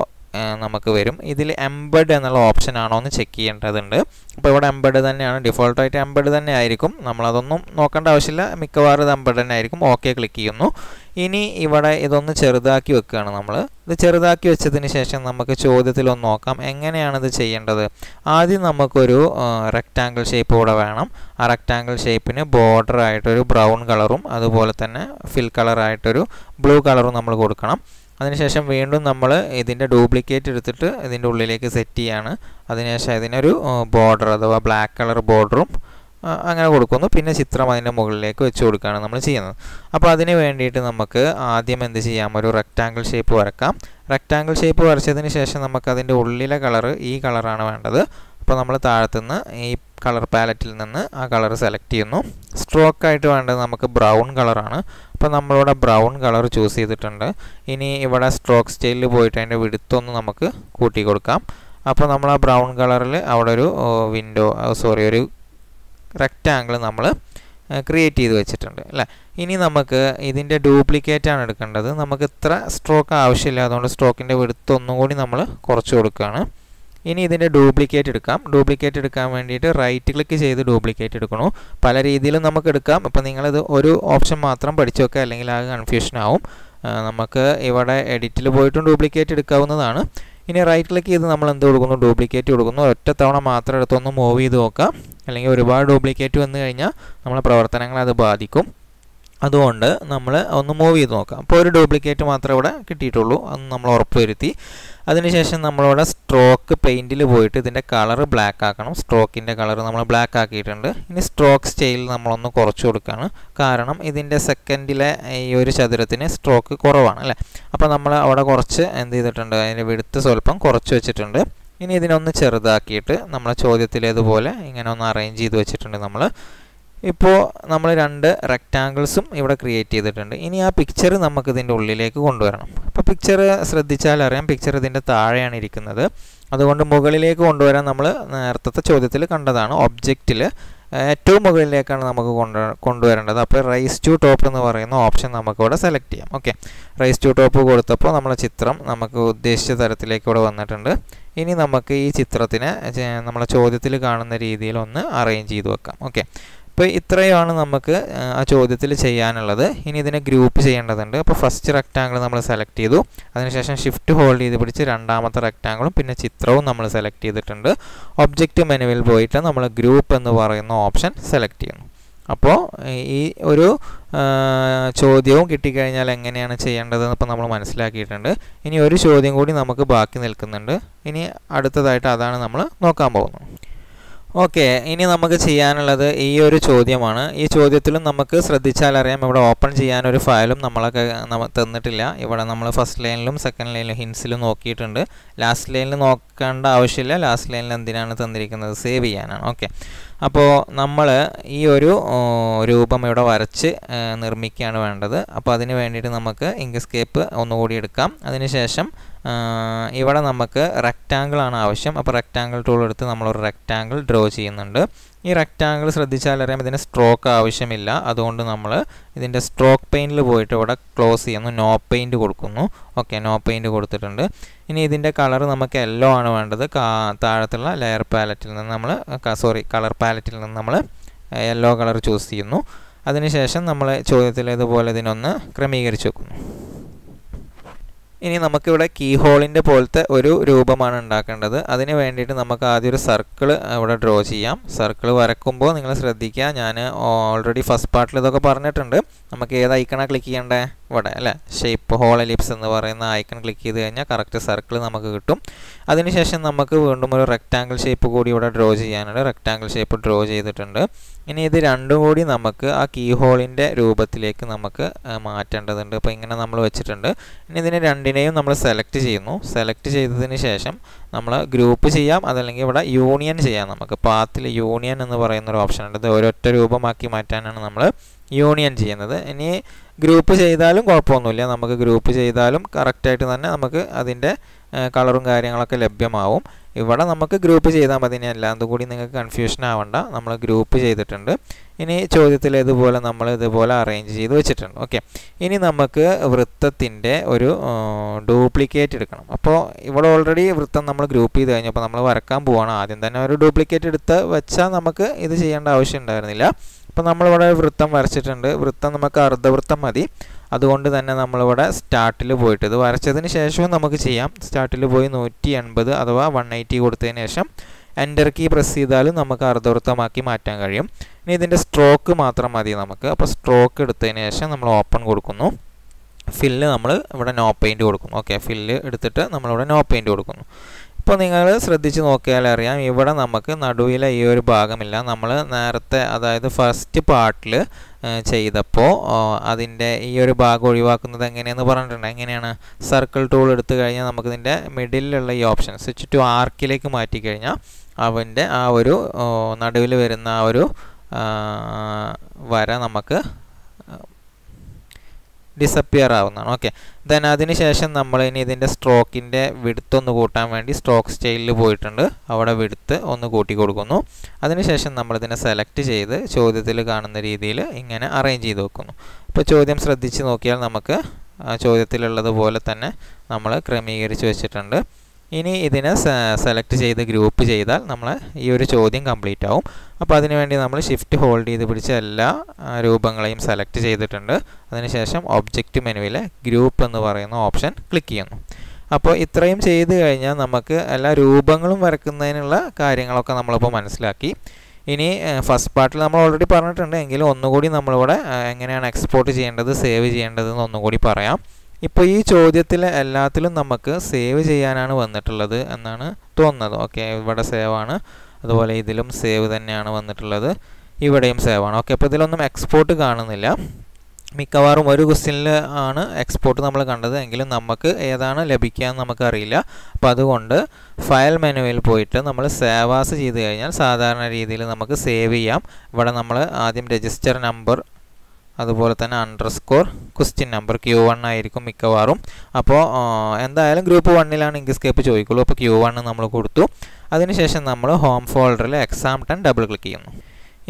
നമുക്ക് വരും ഇതിൽ എംബഡ് എന്നുള്ള ഓപ്ഷൻ ആണോ എന്ന് ചെക്ക് ചെയ്യേണ്ടതുണ്ട് അപ്പോൾ ഇവിടെ എംബഡ് തന്നെയാണ് ഡിഫോൾട്ടായിട്ട് എംബഡ് തന്നെ ആയിരിക്കും നമ്മളതൊന്നും നോക്കേണ്ട ആവശ്യമില്ല മിക്കവാറും ഇത് എംബഡ് തന്നെ ആയിരിക്കും ഓക്കെ ക്ലിക്ക് ചെയ്യുന്നു ഇനി ഇവിടെ ഇതൊന്ന് ചെറുതാക്കി വെക്കുകയാണ് നമ്മൾ ഇത് ചെറുതാക്കി വെച്ചതിന് ശേഷം നമുക്ക് ചോദ്യത്തിലൊന്ന് നോക്കാം എങ്ങനെയാണ് ഇത് ചെയ്യേണ്ടത് ആദ്യം നമുക്കൊരു റെക്റ്റാങ്കിൾ ഷേപ്പ് കൂടെ വേണം ആ റെക്റ്റാങ്കിൾ ഷേപ്പിന് ബോർഡർ ആയിട്ടൊരു ബ്രൗൺ കളറും അതുപോലെ തന്നെ ഫിൽ കളറായിട്ടൊരു ബ്ലൂ കളറും നമ്മൾ കൊടുക്കണം അതിനുശേഷം വീണ്ടും നമ്മൾ ഇതിൻ്റെ ഡ്യൂപ്ലിക്കേറ്റ് എടുത്തിട്ട് ഇതിൻ്റെ ഉള്ളിലേക്ക് സെറ്റ് ചെയ്യാണ് അതിനുശേഷം ഇതിനൊരു ബോർഡർ അഥവാ ബ്ലാക്ക് കളർ ബോർഡറും അങ്ങനെ കൊടുക്കുന്നു പിന്നെ ചിത്രം അതിൻ്റെ മുകളിലേക്ക് വെച്ച് കൊടുക്കുകയാണ് നമ്മൾ ചെയ്യുന്നത് അപ്പോൾ അതിന് വേണ്ടിയിട്ട് നമുക്ക് ആദ്യം എന്ത് ചെയ്യാം ഒരു റെക്റ്റാങ്കിൾ ഷേപ്പ് വരക്കാം റെക്റ്റാങ്കിൾ ഷേപ്പ് വരച്ചതിന് ശേഷം നമുക്ക് അതിൻ്റെ ഉള്ളിലെ കളറ് ഈ കളറാണ് വേണ്ടത് അപ്പോൾ നമ്മൾ താഴത്തുനിന്ന് ഈ കളർ പാലറ്റിൽ നിന്ന് ആ കളർ സെലക്ട് ചെയ്യുന്നു സ്ട്രോക്കായിട്ട് വേണ്ടത് നമുക്ക് ബ്രൗൺ കളറാണ് അപ്പോൾ നമ്മളിവിടെ ബ്രൗൺ കളർ ചൂസ് ചെയ്തിട്ടുണ്ട് ഇനി ഇവിടെ സ്ട്രോക്ക് സ്റ്റൈലിൽ പോയിട്ട് അതിൻ്റെ വിടുത്തൊന്ന് നമുക്ക് കൂട്ടി കൊടുക്കാം അപ്പോൾ നമ്മൾ ആ ബ്രൗൺ കളറിൽ അവിടെ ഒരു വിൻഡോ സോറി ഒരു റെക്റ്റാങ്കിൾ നമ്മൾ ക്രിയേറ്റ് ചെയ്ത് വെച്ചിട്ടുണ്ട് അല്ലേ ഇനി നമുക്ക് ഇതിൻ്റെ ഡ്യൂപ്ലിക്കേറ്റാണ് എടുക്കേണ്ടത് നമുക്ക് ഇത്ര സ്ട്രോക്ക് ആവശ്യമില്ല അതുകൊണ്ട് സ്ട്രോക്കിൻ്റെ വിടുത്തൊന്നും ഒന്നും കൂടി നമ്മൾ കുറച്ച് കൊടുക്കുകയാണ് ഇനി ഇതിൻ്റെ ഡ്യൂപ്ലിക്കേറ്റ് എടുക്കാം ഡ്യൂപ്ലിക്കേറ്റ് എടുക്കാൻ വേണ്ടിയിട്ട് റൈറ്റ് ക്ലിക്ക് ചെയ്ത് ഡ്യൂപ്ലിക്കേറ്റ് എടുക്കണു പല രീതിയിലും നമുക്ക് എടുക്കാം അപ്പോൾ നിങ്ങളിത് ഒരു ഓപ്ഷൻ മാത്രം പഠിച്ചു വെക്കുക അല്ലെങ്കിൽ ആകെ കൺഫ്യൂഷൻ ആവും നമുക്ക് ഇവിടെ എഡിറ്റിൽ പോയിട്ടും ഡ്യൂപ്ലിക്കേറ്റ് എടുക്കാവുന്നതാണ് ഇനി റൈറ്റ് ക്ലിക്ക് ചെയ്ത് നമ്മൾ എന്ത് കൊടുക്കുന്നു ഡ്യൂപ്ലിക്കേറ്റ് കൊടുക്കുന്നു ഒറ്റ തവണ മാത്രം എടുത്തൊന്ന് മൂവ് ചെയ്ത് നോക്കാം അല്ലെങ്കിൽ ഒരുപാട് ഡ്യൂപ്ലിക്കേറ്റ് വന്നു കഴിഞ്ഞാൽ നമ്മളെ പ്രവർത്തനങ്ങളെ അത് ബാധിക്കും അതുകൊണ്ട് നമ്മൾ ഒന്ന് മൂവ് ചെയ്ത് നോക്കാം അപ്പോൾ ഒരു ഡ്യൂപ്ലിക്കേറ്റ് മാത്രമേ ഇവിടെ കിട്ടിയിട്ടുള്ളൂ അത് നമ്മൾ ഉറപ്പുവരുത്തി അതിനുശേഷം നമ്മളിവിടെ സ്ട്രോക്ക് പെയിൻറ്റിൽ പോയിട്ട് ഇതിൻ്റെ കളർ ബ്ലാക്ക് ആക്കണം സ്ട്രോക്കിൻ്റെ കളർ നമ്മൾ ബ്ലാക്ക് ആക്കിയിട്ടുണ്ട് ഇനി സ്ട്രോക്ക് സ്റ്റൈൽ നമ്മളൊന്ന് കുറച്ച് കൊടുക്കുകയാണ് കാരണം ഇതിൻ്റെ സെക്കൻഡിലെ ഈ ഒരു ചതുരത്തിന് സ്ട്രോക്ക് കുറവാണ് അല്ലേ അപ്പോൾ നമ്മൾ അവിടെ കുറച്ച് എന്ത് ചെയ്തിട്ടുണ്ട് അതിൻ്റെ വെടുത്ത് സ്വല്പം കുറച്ച് വെച്ചിട്ടുണ്ട് ഇനി ഇതിനൊന്ന് ചെറുതാക്കിയിട്ട് നമ്മളെ ചോദ്യത്തിലേതുപോലെ ഇങ്ങനെ ഒന്ന് അറേഞ്ച് ചെയ്ത് വെച്ചിട്ടുണ്ട് നമ്മൾ ഇപ്പോൾ നമ്മൾ രണ്ട് റെക്റ്റാങ്കിൾസും ഇവിടെ ക്രിയേറ്റ് ചെയ്തിട്ടുണ്ട് ഇനി ആ പിക്ചർ നമുക്ക് ഇതിൻ്റെ ഉള്ളിലേക്ക് കൊണ്ടുവരണം അപ്പോൾ പിക്ചർ ശ്രദ്ധിച്ചാൽ അറിയാം പിക്ചർ ഇതിൻ്റെ താഴെയാണ് ഇരിക്കുന്നത് അതുകൊണ്ട് മുകളിലേക്ക് കൊണ്ടുവരാൻ നമ്മൾ നേരത്തെ ചോദ്യത്തിൽ കണ്ടതാണ് ഒബ്ജക്റ്റിൽ ഏറ്റവും മുകളിലേക്കാണ് നമുക്ക് കൊണ്ടു കൊണ്ടുവരേണ്ടത് അപ്പോൾ റൈസ് ടു ടോപ്പ് എന്ന് പറയുന്ന ഓപ്ഷൻ നമുക്കിവിടെ സെലക്ട് ചെയ്യാം ഓക്കെ റൈസ് ടു ടോപ്പ് കൊടുത്തപ്പോൾ നമ്മളെ ചിത്രം നമുക്ക് ഉദ്ദേശിച്ച തരത്തിലേക്ക് ഇവിടെ വന്നിട്ടുണ്ട് ഇനി നമുക്ക് ഈ ചിത്രത്തിനെ നമ്മളെ ചോദ്യത്തിൽ കാണുന്ന രീതിയിൽ ഒന്ന് അറേഞ്ച് ചെയ്ത് വെക്കാം ഓക്കെ അപ്പോൾ ഇത്രയുമാണ് നമുക്ക് ആ ചോദ്യത്തിൽ ചെയ്യാനുള്ളത് ഇനി ഇതിനെ ഗ്രൂപ്പ് ചെയ്യേണ്ടതുണ്ട് അപ്പോൾ ഫസ്റ്റ് റെക്റ്റാങ്കിൾ നമ്മൾ സെലക്ട് ചെയ്തു അതിനുശേഷം ഷിഫ്റ്റ് ഹോൾഡ് ചെയ്ത് പിടിച്ച് രണ്ടാമത്തെ റെക്റ്റാങ്കിളും പിന്നെ ചിത്രവും നമ്മൾ സെലക്ട് ചെയ്തിട്ടുണ്ട് ഒബ്ജക്റ്റ് മെനുവിൽ പോയിട്ട് നമ്മൾ ഗ്രൂപ്പ് എന്ന് പറയുന്ന ഓപ്ഷൻ സെലക്ട് ചെയ്യുന്നു അപ്പോൾ ഈ ഒരു ചോദ്യവും കിട്ടിക്കഴിഞ്ഞാൽ എങ്ങനെയാണ് ചെയ്യേണ്ടതെന്ന് ഇപ്പോൾ നമ്മൾ മനസ്സിലാക്കിയിട്ടുണ്ട് ഇനി ഒരു ചോദ്യം കൂടി നമുക്ക് ബാക്കി നിൽക്കുന്നുണ്ട് ഇനി അടുത്തതായിട്ട് അതാണ് നമ്മൾ നോക്കാൻ പോകുന്നത് ഓക്കെ ഇനി നമുക്ക് ചെയ്യാനുള്ളത് ഈ ഒരു ചോദ്യമാണ് ഈ ചോദ്യത്തിലും നമുക്ക് ശ്രദ്ധിച്ചാൽ അറിയാം ഇവിടെ ഓപ്പൺ ചെയ്യാൻ ഒരു ഫയലും നമ്മളൊക്കെ തന്നിട്ടില്ല ഇവിടെ നമ്മൾ ഫസ്റ്റ് ലൈനിലും സെക്കൻഡ് ലൈനിലും ഹിൻസിലും നോക്കിയിട്ടുണ്ട് ലാസ്റ്റ് ലൈനിൽ നോക്കേണ്ട ആവശ്യമില്ല ലാസ്റ്റ് ലൈനിൽ എന്തിനാണ് തന്നിരിക്കുന്നത് സേവ് ചെയ്യാനാണ് ഓക്കെ അപ്പോൾ നമ്മൾ ഈ ഒരു രൂപം ഇവിടെ വരച്ച് നിർമ്മിക്കുകയാണ് വേണ്ടത് അപ്പോൾ അതിന് വേണ്ടിയിട്ട് നമുക്ക് ഇങ്കസ്കേപ്പ് ഒന്നുകൂടി എടുക്കാം അതിനുശേഷം ഇവിടെ നമുക്ക് റെക്റ്റാങ്കിൾ ആണ് ആവശ്യം അപ്പോൾ റെക്റ്റാങ്കിൾ ടൂൾ എടുത്ത് നമ്മളൊരു റെക്റ്റാങ്കിൾ ഡ്രോ ചെയ്യുന്നുണ്ട് ഈ റെക്റ്റാങ്കിൾ ശ്രദ്ധിച്ചാൽ അറിയാം ഇതിന് സ്ട്രോക്ക് ആവശ്യമില്ല അതുകൊണ്ട് നമ്മൾ ഇതിൻ്റെ സ്ട്രോക്ക് പെയിൻറ്റിൽ പോയിട്ട് ഇവിടെ ക്ലോസ് ചെയ്യുന്നു നോ പെയിൻറ്റ് കൊടുക്കുന്നു ഓക്കെ നോ പെയിൻറ്റ് കൊടുത്തിട്ടുണ്ട് ഇനി ഇതിൻ്റെ കളർ നമുക്ക് എല്ലോ ആണ് വേണ്ടത് താഴത്തുള്ള ലെയർ പാലറ്റിൽ നിന്ന് നമ്മൾ സോറി കളർ പാലറ്റിൽ നിന്ന് നമ്മൾ യെല്ലോ കളർ ചൂസ് ചെയ്യുന്നു അതിനുശേഷം നമ്മൾ ചോദ്യത്തിലേതുപോലെ ഇതിനൊന്ന് ക്രമീകരിച്ച് വെക്കുന്നു ഇനി നമുക്കിവിടെ കീ ഹോളിൻ്റെ പോലത്തെ ഒരു രൂപമാണ് ഉണ്ടാക്കേണ്ടത് അതിന് വേണ്ടിയിട്ട് നമുക്ക് ആദ്യം ഒരു സർക്കിൾ ഇവിടെ ഡ്രോ ചെയ്യാം സർക്കിൾ വരക്കുമ്പോൾ നിങ്ങൾ ശ്രദ്ധിക്കുക ഞാൻ ഓൾറെഡി ഫസ്റ്റ് പാർട്ടിൽ ഇതൊക്കെ പറഞ്ഞിട്ടുണ്ട് നമുക്ക് ഏത് ഐക്കണാണ് ക്ലിക്ക് ചെയ്യേണ്ടത് ഇവിടെ അല്ലേ ഷേപ്പ് ഹോൾ എലിപ്സ് എന്ന് പറയുന്ന ഐക്കൺ ക്ലിക്ക് ചെയ്ത് കഴിഞ്ഞാൽ കറക്റ്റ് സർക്കിൾ നമുക്ക് കിട്ടും അതിനുശേഷം നമുക്ക് വീണ്ടും ഒരു റെക്റ്റാങ്കിൾ ഷേപ്പ് കൂടി ഇവിടെ ഡ്രോ ചെയ്യാനുണ്ട് റെക്റ്റാങ്കിൾ ഷേപ്പ് ഡ്രോ ചെയ്തിട്ടുണ്ട് ഇനി ഇത് രണ്ടും കൂടി നമുക്ക് ആ കീ ഹോളിൻ്റെ രൂപത്തിലേക്ക് നമുക്ക് മാറ്റേണ്ടതുണ്ട് അപ്പോൾ ഇങ്ങനെ നമ്മൾ വെച്ചിട്ടുണ്ട് ഇനി ഇതിനെ രണ്ടിനെയും നമ്മൾ സെലക്ട് ചെയ്യുന്നു സെലക്ട് ചെയ്തതിന് ശേഷം നമ്മൾ ഗ്രൂപ്പ് ചെയ്യാം അതല്ലെങ്കിൽ ഇവിടെ യൂണിയൻ ചെയ്യാം നമുക്ക് പാത്തിൽ യൂണിയൻ എന്ന് പറയുന്ന ഒരു ഓപ്ഷൻ ഉണ്ട് ഇത് ഒരൊറ്റ രൂപമാക്കി മാറ്റാനാണ് നമ്മൾ യൂണിയൻ ചെയ്യുന്നത് ഇനി ഗ്രൂപ്പ് ചെയ്താലും കുഴപ്പമൊന്നുമില്ല നമുക്ക് ഗ്രൂപ്പ് ചെയ്താലും കറക്റ്റായിട്ട് തന്നെ നമുക്ക് അതിൻ്റെ കളറും കാര്യങ്ങളൊക്കെ ലഭ്യമാവും ഇവിടെ നമുക്ക് ഗ്രൂപ്പ് ചെയ്താൽ മതി ഇനി എല്ലാം കൂടി നിങ്ങൾക്ക് കൺഫ്യൂഷൻ ആവണ്ട നമ്മൾ ഗ്രൂപ്പ് ചെയ്തിട്ടുണ്ട് ഇനി ചോദ്യത്തിൽ ഇതുപോലെ നമ്മൾ ഇതുപോലെ അറേഞ്ച് ചെയ്ത് വെച്ചിട്ടുണ്ട് ഓക്കെ ഇനി നമുക്ക് വൃത്തത്തിൻ്റെ ഒരു ഡ്യൂപ്ലിക്കേറ്റ് എടുക്കണം അപ്പോൾ ഇവിടെ ഓൾറെഡി വൃത്തം നമ്മൾ ഗ്രൂപ്പ് ചെയ്ത് കഴിഞ്ഞപ്പോൾ നമ്മൾ വരക്കാൻ പോവാണ് ആദ്യം തന്നെ ഒരു ഡ്യൂപ്ലിക്കേറ്റ് എടുത്ത് വെച്ചാൽ നമുക്ക് ഇത് ചെയ്യേണ്ട ആവശ്യം ഉണ്ടായിരുന്നില്ല അപ്പോൾ നമ്മളിവിടെ വൃത്തം വരച്ചിട്ടുണ്ട് വൃത്തം നമുക്ക് അർദ്ധവൃത്തം മതി അതുകൊണ്ട് തന്നെ നമ്മളിവിടെ സ്റ്റാർട്ടിൽ പോയിട്ട് ഇത് വരച്ചതിന് ശേഷവും നമുക്ക് ചെയ്യാം സ്റ്റാർട്ടിൽ പോയി നൂറ്റി എൺപത് അഥവാ വൺ എയ്റ്റി കൊടുത്തതിന് ശേഷം എൻ്റർ കീ പ്രസ് ചെയ്താലും നമുക്ക് അർദ്ധവൃത്തമാക്കി മാറ്റാൻ കഴിയും ഇനി ഇതിൻ്റെ സ്ട്രോക്ക് മാത്രം മതി നമുക്ക് അപ്പോൾ സ്ട്രോക്ക് എടുത്തതിന് ശേഷം നമ്മൾ ഓപ്പൺ കൊടുക്കുന്നു ഫില്ല് നമ്മൾ ഇവിടെ നോ പെയിൻറ്റ് കൊടുക്കുന്നു ഓക്കെ ഫില്ല് എടുത്തിട്ട് നമ്മളിവിടെ നോ പെയിൻറ്റ് കൊടുക്കുന്നു അപ്പോൾ നിങ്ങൾ ശ്രദ്ധിച്ച് നോക്കിയാൽ അറിയാം ഇവിടെ നമുക്ക് നടുവിലെ ഈ ഒരു ഭാഗമില്ല നമ്മൾ നേരത്തെ അതായത് ഫസ്റ്റ് പാർട്ടിൽ ചെയ്തപ്പോൾ അതിൻ്റെ ഈ ഒരു ഭാഗം ഒഴിവാക്കുന്നത് എങ്ങനെയെന്ന് പറഞ്ഞിട്ടുണ്ട് എങ്ങനെയാണ് സർക്കിൾ ടൂൾ എടുത്തു കഴിഞ്ഞാൽ നമുക്കിതിൻ്റെ മിഡിലുള്ള ഈ ഓപ്ഷൻ സ്വിച്ച് ടു ആർക്കിലേക്ക് മാറ്റിക്കഴിഞ്ഞാൽ അവൻ്റെ ആ ഒരു നടുവിൽ വരുന്ന ആ ഒരു വര നമുക്ക് ഡിസപ്പിയർ ആവുന്നതാണ് ഓക്കെ ദെൻ അതിനുശേഷം നമ്മൾ ഇനി ഇതിൻ്റെ സ്ട്രോക്കിൻ്റെ വിടുത്ത് ഒന്ന് കൂട്ടാൻ വേണ്ടി സ്ട്രോക്ക് സ്റ്റൈലിൽ പോയിട്ടുണ്ട് അവിടെ വിടുത്ത് ഒന്ന് കൂട്ടി കൊടുക്കുന്നു അതിനുശേഷം നമ്മളിതിനെ സെലക്ട് ചെയ്ത് ചോദ്യത്തിൽ കാണുന്ന രീതിയിൽ ഇങ്ങനെ അറേഞ്ച് ചെയ്ത് വെക്കുന്നു അപ്പോൾ ചോദ്യം ശ്രദ്ധിച്ച് നോക്കിയാൽ നമുക്ക് ചോദ്യത്തിലുള്ളതുപോലെ തന്നെ നമ്മൾ ക്രമീകരിച്ച് വെച്ചിട്ടുണ്ട് ഇനി ഇതിനെ സെലക്ട് ചെയ്ത് ഗ്രൂപ്പ് ചെയ്താൽ നമ്മൾ ഈ ഒരു ചോദ്യം കംപ്ലീറ്റ് ആവും അപ്പോൾ അതിനുവേണ്ടി നമ്മൾ ഷിഫ്റ്റ് ഹോൾഡ് ചെയ്ത് പിടിച്ച എല്ലാ രൂപങ്ങളെയും സെലക്ട് ചെയ്തിട്ടുണ്ട് അതിനുശേഷം ഒബ്ജക്റ്റ് മെനുവിലെ ഗ്രൂപ്പ് എന്ന് പറയുന്ന ഓപ്ഷൻ ക്ലിക്ക് ചെയ്യുന്നു അപ്പോൾ ഇത്രയും ചെയ്ത് കഴിഞ്ഞാൽ നമുക്ക് എല്ലാ രൂപങ്ങളും വരക്കുന്നതിനുള്ള കാര്യങ്ങളൊക്കെ നമ്മളിപ്പോൾ മനസ്സിലാക്കി ഇനി ഫസ്റ്റ് പാർട്ടിൽ നമ്മൾ ഓൾറെഡി പറഞ്ഞിട്ടുണ്ട് എങ്കിലും ഒന്നുകൂടി നമ്മളിവിടെ എങ്ങനെയാണ് എക്സ്പോർട്ട് ചെയ്യേണ്ടത് സേവ് ചെയ്യേണ്ടത് എന്ന് ഒന്നുകൂടി പറയാം ഇപ്പോൾ ഈ ചോദ്യത്തിലെ എല്ലാത്തിലും നമുക്ക് സേവ് ചെയ്യാനാണ് വന്നിട്ടുള്ളത് എന്നാണ് തോന്നുന്നത് ഓക്കെ ഇവിടെ സേവ് ആണ് അതുപോലെ ഇതിലും സേവ് തന്നെയാണ് വന്നിട്ടുള്ളത് ഇവിടെയും സേവ് ആണ് ഓക്കെ അപ്പോൾ ഇതിലൊന്നും എക്സ്പോർട്ട് കാണുന്നില്ല മിക്കവാറും ഒരു ക്വസ്റ്റ്യനിൽ ആണ് എക്സ്പോർട്ട് നമ്മൾ കണ്ടത് എങ്കിലും നമുക്ക് ഏതാണ് ലഭിക്കുക എന്ന് നമുക്കറിയില്ല അപ്പോൾ അതുകൊണ്ട് ഫയൽ മെനുവിൽ പോയിട്ട് നമ്മൾ സേവാസ് ചെയ്ത് കഴിഞ്ഞാൽ സാധാരണ രീതിയിൽ നമുക്ക് സേവ് ചെയ്യാം ഇവിടെ നമ്മൾ ആദ്യം രജിസ്റ്റർ നമ്പർ അതുപോലെ തന്നെ underscore question number Q one ആയിരിക്കും മിക്കവാറും അപ്പോൾ എന്തായാലും ഗ്രൂപ്പ് വണ്ണിലാണ് ഇൻക്സ്കേപ്പ് ചോദിക്കുള്ളൂ അപ്പോൾ ക്യു വൺ നമ്മൾ കൊടുത്തു അതിനുശേഷം നമ്മൾ ഹോം ഫോൾഡറിൽ എക്സാം ടെൻ ഡബിൾ ക്ലിക്ക് ചെയ്യുന്നു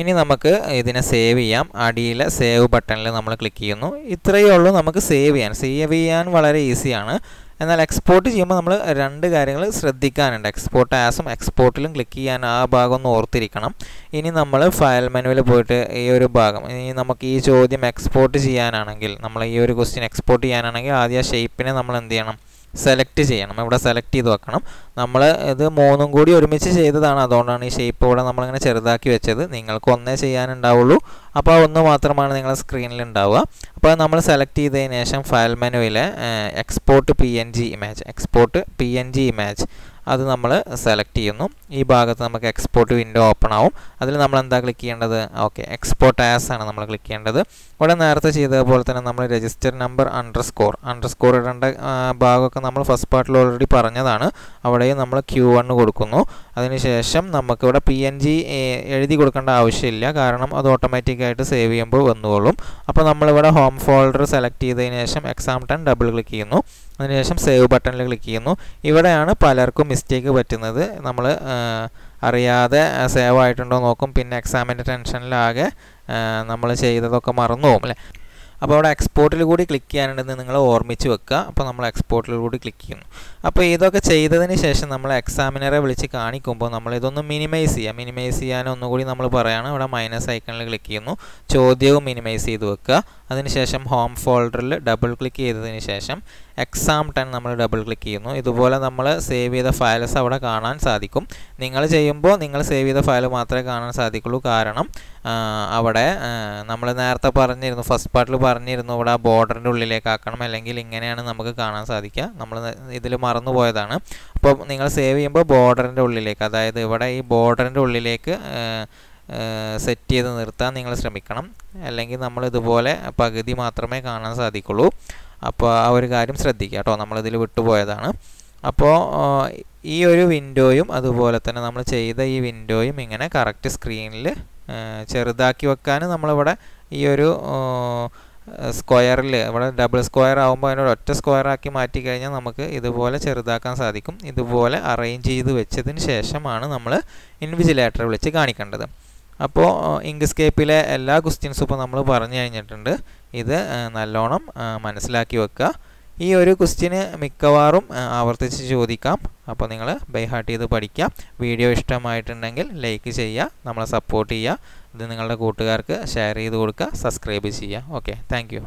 ഇനി നമുക്ക് ഇതിനെ സേവ് ചെയ്യാം അടിയിലെ സേവ് ബട്ടണിൽ നമ്മൾ ക്ലിക്ക് ചെയ്യുന്നു ഇത്രയേ ഉള്ളൂ നമുക്ക് സേവ് ചെയ്യാൻ സേവ് ചെയ്യാൻ വളരെ ഈസിയാണ് എന്നാൽ എക്സ്പോർട്ട് ചെയ്യുമ്പോൾ നമ്മൾ രണ്ട് കാര്യങ്ങൾ ശ്രദ്ധിക്കാനുണ്ട് എക്സ്പോർട്ട് ആസും എക്സ്പോർട്ടിലും ക്ലിക്ക് ചെയ്യാൻ ആ ഭാഗം ഒന്ന് ഓർത്തിരിക്കണം ഇനി നമ്മൾ ഫയൽ മെനുവിൽ പോയിട്ട് ഈ ഒരു ഭാഗം ഇനി നമുക്ക് ഈ ചോദ്യം എക്സ്പോർട്ട് ചെയ്യാനാണെങ്കിൽ നമ്മൾ ഈ ഒരു ക്വസ്റ്റ്യൻ എക്സ്പോർട്ട് ചെയ്യാനാണെങ്കിൽ ആദ്യം ആ ഷേപ്പിനെ നമ്മൾ എന്ത് ചെയ്യണം സെലക്ട് ചെയ്യണം ഇവിടെ സെലക്ട് ചെയ്ത് വെക്കണം നമ്മൾ ഇത് മൂന്നും കൂടി ഒരുമിച്ച് ചെയ്തതാണ് അതുകൊണ്ടാണ് ഈ ഷേപ്പ് ഇവിടെ നമ്മളിങ്ങനെ ചെറുതാക്കി വെച്ചത് നിങ്ങൾക്ക് ഒന്നേ ചെയ്യാനുണ്ടാവുള്ളൂ അപ്പോൾ ഒന്ന് മാത്രമാണ് നിങ്ങളുടെ സ്ക്രീനിൽ ഉണ്ടാവുക അപ്പോൾ നമ്മൾ സെലക്ട് ചെയ്തതിന് ശേഷം ഫയൽ മെനുവിലെ export P N G image export P N G image അത് നമ്മൾ സെലക്ട് ചെയ്യുന്നു ഈ ഭാഗത്ത് നമുക്ക് എക്സ്പോർട്ട് വിൻഡോ ഓപ്പൺ ആവും അതിൽ നമ്മൾ എന്താ ക്ലിക്ക് ചെയ്യേണ്ടത് ഓക്കെ എക്സ്പോർട്ട് ആസ് ആണ് നമ്മൾ ക്ലിക്ക് ചെയ്യേണ്ടത് ഇവിടെ നേരത്തെ ചെയ്തതുപോലെ തന്നെ നമ്മൾ register number underscore underscore ഇടേണ്ട ഭാഗമൊക്കെ നമ്മൾ ഫസ്റ്റ് പാർട്ടിൽ ഓൾറെഡി പറഞ്ഞതാണ് അവിടെയും നമ്മൾ ക്യൂ കൊടുക്കുന്നു അതിനുശേഷം നമുക്കിവിടെ പി എൻ ജി എഴുതി കൊടുക്കേണ്ട ആവശ്യമില്ല കാരണം അത് ഓട്ടോമാറ്റിക്കായിട്ട് സേവ് ചെയ്യുമ്പോൾ വന്നുകൊള്ളും അപ്പോൾ നമ്മളിവിടെ ഹോം ഫോൾഡർ സെലക്ട് ചെയ്തതിന് ശേഷം എക്സാം ടൺ ഡബിൾ ക്ലിക്ക് ചെയ്യുന്നു അതിനുശേഷം സേവ് ബട്ടണിൽ ക്ലിക്ക് ചെയ്യുന്നു ഇവിടെയാണ് പലർക്കും മിസ്റ്റേക്ക് പറ്റുന്നത് നമ്മൾ അറിയാതെ സേവ് ആയിട്ടുണ്ടോ നോക്കും പിന്നെ എക്സാമിൻ്റെ ടെൻഷനിലാകെ നമ്മൾ ചെയ്തതൊക്കെ മറന്നു പോകും അല്ലേ അപ്പോൾ അവിടെ എക്സ്പോർട്ടിൽ കൂടി ക്ലിക്ക് ചെയ്യാനുണ്ടെന്ന് നിങ്ങൾ ഓർമ്മിച്ച് വെക്കുക അപ്പോൾ നമ്മൾ എക്സ്പോർട്ടിൽ കൂടി ക്ലിക്ക് ചെയ്യുന്നു അപ്പോൾ ഇതൊക്കെ ചെയ്തതിന് ശേഷം നമ്മൾ എക്സാമിനറെ വിളിച്ച് കാണിക്കുമ്പോൾ നമ്മൾ ഇതൊന്ന് മിനിമൈസ് ചെയ്യുക മിനിമൈസ് ചെയ്യാൻ ഒന്നുകൂടി നമ്മൾ പറയുകയാണ് ഇവിടെ മൈനസ് ഐക്കണിൽ ക്ലിക്ക് ചെയ്യുന്നു ചോദ്യവും മിനിമൈസ് ചെയ്ത് വെക്കുക അതിനുശേഷം ഹോം ഫോൾഡറിൽ ഡബിൾ ക്ലിക്ക് ചെയ്തതിന് ശേഷം എക്സാം ടെൻ നമ്മൾ ഡബിൾ ക്ലിക്ക് ചെയ്യുന്നു ഇതുപോലെ നമ്മൾ സേവ് ചെയ്ത ഫയൽസ് അവിടെ കാണാൻ സാധിക്കും നിങ്ങൾ ചെയ്യുമ്പോൾ നിങ്ങൾ സേവ് ചെയ്ത ഫയൽ മാത്രമേ കാണാൻ സാധിക്കുള്ളൂ കാരണം അവിടെ നമ്മൾ നേരത്തെ പറഞ്ഞിരുന്നു ഫസ്റ്റ് പാർട്ടിൽ പറഞ്ഞിരുന്നു ഇവിടെ ബോർഡറിൻ്റെ ഉള്ളിലേക്ക് ആക്കണം അല്ലെങ്കിൽ ഇങ്ങനെയാണ് നമുക്ക് കാണാൻ സാധിക്കുക നമ്മൾ ഇതിൽ മറന്നുപോയതാണ് അപ്പോൾ നിങ്ങൾ സേവ് ചെയ്യുമ്പോൾ ബോർഡറിൻ്റെ ഉള്ളിലേക്ക് അതായത് ഇവിടെ ഈ ബോർഡറിൻ്റെ ഉള്ളിലേക്ക് സെറ്റ് ചെയ്ത് നിർത്താൻ നിങ്ങൾ ശ്രമിക്കണം അല്ലെങ്കിൽ നമ്മൾ ഇതുപോലെ പകുതി മാത്രമേ കാണാൻ സാധിക്കുള്ളൂ അപ്പോൾ ആ ഒരു കാര്യം ശ്രദ്ധിക്കുക കേട്ടോ നമ്മളിതിൽ വിട്ടുപോയതാണ് അപ്പോൾ ഈ ഒരു വിൻഡോയും അതുപോലെ തന്നെ നമ്മൾ ചെയ്ത ഈ വിൻഡോയും ഇങ്ങനെ കറക്റ്റ് സ്ക്രീനിൽ ചെറുതാക്കി വെക്കാൻ നമ്മളിവിടെ ഈ ഒരു സ്ക്വയറിൽ ഇവിടെ ഡബിൾ സ്ക്വയർ ആകുമ്പോൾ അതിനോട് ഒറ്റ സ്ക്വയർ ആക്കി മാറ്റി കഴിഞ്ഞാൽ നമുക്ക് ഇതുപോലെ ചെറുതാക്കാൻ സാധിക്കും ഇതുപോലെ അറേഞ്ച് ചെയ്ത് വെച്ചതിന് ശേഷമാണ് നമ്മൾ ഇൻവിജിലേറ്റർ വിളിച്ച് കാണിക്കേണ്ടത് അപ്പോൾ ഇങ്ക്സ്കേപ്പിലെ എല്ലാ ക്വസ്റ്റ്യൻസും ഇപ്പോൾ നമ്മൾ പറഞ്ഞു കഴിഞ്ഞിട്ടുണ്ട് ഇത് നല്ലോണം മനസ്സിലാക്കി വെക്കുക ഈ ഒരു ക്വസ്റ്റ്യന് മിക്കവാറും ആവർത്തിച്ച് ചോദിക്കാം അപ്പോൾ നിങ്ങൾ ബൈഹാർട്ട് ചെയ്ത് പഠിക്കാം വീഡിയോ ഇഷ്ടമായിട്ടുണ്ടെങ്കിൽ ലൈക്ക് ചെയ്യുക നമ്മളെ സപ്പോർട്ട് ചെയ്യുക ഇത് നിങ്ങളുടെ കൂട്ടുകാർക്ക് ഷെയർ ചെയ്ത് കൊടുക്കുക സബ്സ്ക്രൈബ് ചെയ്യുക ഓക്കെ താങ്ക്